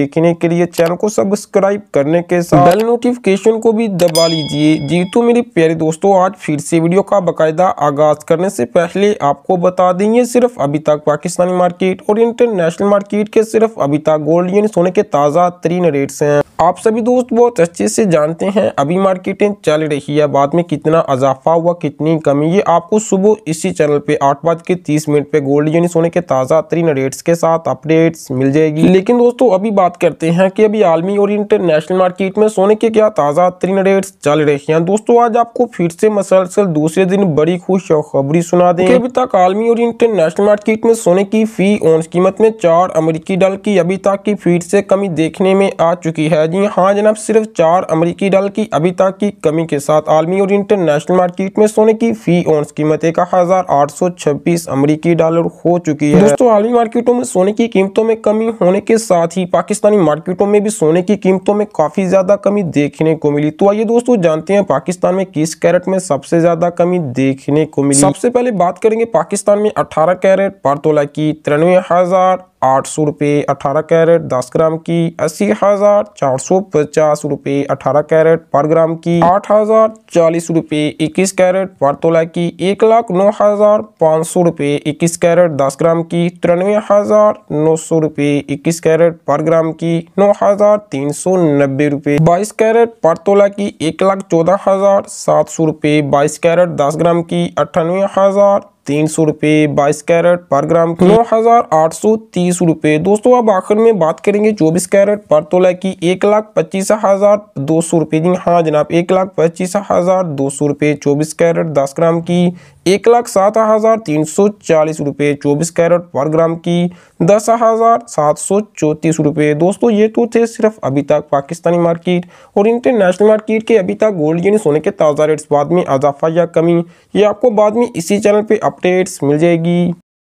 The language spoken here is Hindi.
देखने के लिए चैनल को सब्सक्राइब करने के साथ बेल नोटिफिकेशन को भी दबा लीजिए जी तो मेरे प्यारे दोस्तों आज फिर से वीडियो का बाकायदा आगाज करने से पहले आपको बता दें ये सिर्फ अभी तक पाकिस्तानी मार्केट और इंटरनेशनल मार्केट के सिर्फ अभी तक गोल्ड यानी सोने के ताज़ा तरीन रेट्स हैं आप सभी दोस्त बहुत अच्छे से जानते हैं अभी मार्केटें चल रही है बाद में कितना अजाफा हुआ कितनी कमी ये आपको सुबह इसी चैनल पे आठ बज के तीस मिनट पे गोल्ड यूनिट सोने के ताज़ा तरीन रेट्स के साथ अपडेट्स मिल जाएगी लेकिन दोस्तों अभी बात करते हैं कि अभी आलमी और इंटरनेशनल मार्केट में सोने के क्या ताज़ा तरीन रेट्स चल रही हैं दोस्तों आज आपको फिर से मसलसल दूसरे दिन बड़ी खुश खबरी सुना दें अभी तक आलमी और इंटरनेशनल मार्केट में सोने की फी ऑन कीमत में चार अमरीकी डॉलर की अभी तक की फीट से कमी देखने में आ चुकी है जी हाँ जनाब सिर्फ चार अमेरिकी डॉलर की अभी तक की कमी के साथ आलमी और इंटरनेशनल मार्केट में सोने की फी ऑन्स कीमत एक हजार आठ सौ छब्बीस अमरीकी डॉलर हो चुकी है दोस्तों आलमी मार्केटों में सोने की कीमतों में कमी होने के साथ ही पाकिस्तानी मार्केटों में भी सोने की कीमतों में काफी ज्यादा कमी देखने को मिली तो आइए दोस्तों जानते हैं पाकिस्तान में किस कैरेट में सबसे ज्यादा कमी देखने को मिली सबसे पहले बात करेंगे पाकिस्तान में अठारह कैरेट पर तोला की तिरानवे हजार आठ सौ रुपये अठारह कैरेट दस ग्राम की अस्सी हज़ार चार सौ पचास रुपये अठारह कैरेट पर ग्राम की आठ हज़ार चालीस रुपये इक्कीस कैरेट पर तोला की एक लाख नौ हज़ार पाँच सौ रुपये इक्कीस कैरेट दस ग्राम की तिरानवे हज़ार नौ सौ रुपये इक्कीस कैरेट पर ग्राम की नौ हज़ार तीन सौ नब्बे रुपये बाईस कैरेट पर तोला की एक लाख चौदह हज़ार सात सौ रुपये बाईस कैरेट दस ग्राम की अट्ठानवे हज़ार तीन सौ रुपये बाईस कैरेट पर ग्राम की हम्म। नौ हज़ार आठ सौ तीस रुपये दोस्तों अब आखिर में बात करेंगे चौबीस कैरेट पर तोला की एक लाख पच्चीस हज़ार दो सौ रुपये जी हाँ जनाब एक लाख पच्चीस हज़ार दो सौ रुपये चौबीस कैरेट दस ग्राम की एक लाख सात हज़ार तीन सौ चालीस रुपये चौबीस कैरेट पर ग्राम की दस हज़ार सात सौ चौंतीस रुपये दोस्तों ये तो थे सिर्फ अभी तक पाकिस्तानी मार्केट और इंटरनेशनल मार्केट के अभी तक गोल्ड यानी सोने के ताज़ा रेट्स बाद में इजाफा या कमी ये आपको बाद में इसी चैनल पे अपडेट्स मिल जाएगी